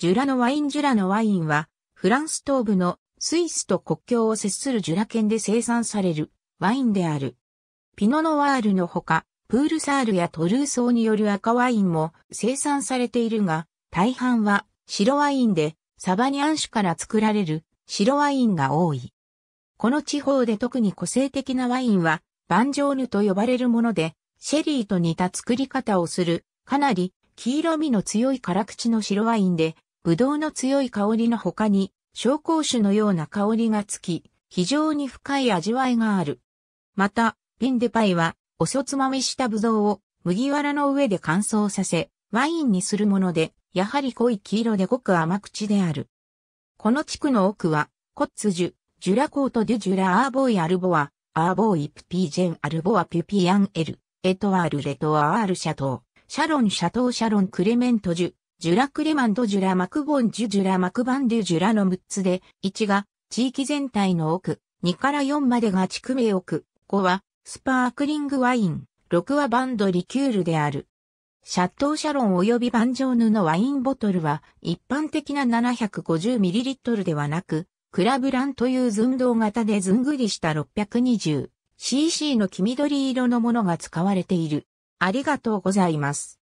ジュラのワインジュラのワインは、フランス東部のスイスと国境を接するジュラ県で生産されるワインである。ピノノワールのほか、プールサールやトルーソーによる赤ワインも生産されているが、大半は白ワインでサバニアン種から作られる白ワインが多い。この地方で特に個性的なワインは、バンジョーヌと呼ばれるもので、シェリーと似た作り方をする、かなり黄色味の強い辛口の白ワインで、ぶどうの強い香りの他に、紹興酒のような香りがつき、非常に深い味わいがある。また、ピンデパイは、おそつまみしたぶどうを麦わらの上で乾燥させ、ワインにするもので、やはり濃い黄色でごく甘口である。この地区の奥は、コッツジュ、ジュラコート・デュ・ジュラ・アーボイ・アルボア、アーボイ・プピージェン・アルボア・ピュピアン・エル、エトワール・レトワール・シャトー、シャロン・シャトー・シャロン・クレメント・ジュ、ジュラ・クレマンド・ジュラ・マクボン・ジュ・ジュラ・マクバンデュ・ジュラの6つで、1が地域全体の奥、2から4までが地区名奥、5はスパークリングワイン、6はバンド・リキュールである。シャットーシャロン及びバンジョーヌのワインボトルは一般的な 750ml ではなく、クラブランという寸胴型でずんぐりした 620cc の黄緑色のものが使われている。ありがとうございます。